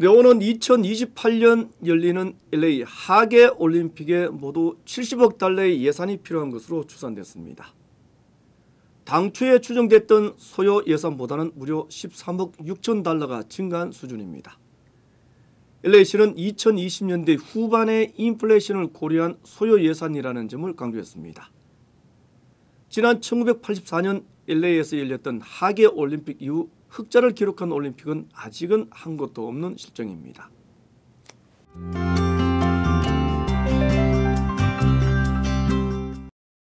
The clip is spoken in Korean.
네, 오는 2028년 열리는 LA 하계 올림픽에 모두 70억 달러의 예산이 필요한 것으로 추산됐습니다. 당초에 추정됐던 소요 예산보다는 무려 13억 6천 달러가 증가한 수준입니다. LA시는 2020년대 후반의 인플레이션을 고려한 소요 예산이라는 점을 강조했습니다. 지난 1984년 LA에서 열렸던 하계 올림픽 이후 흑자를 기록한 올림픽은 아직은 한 곳도 없는 실정입니다.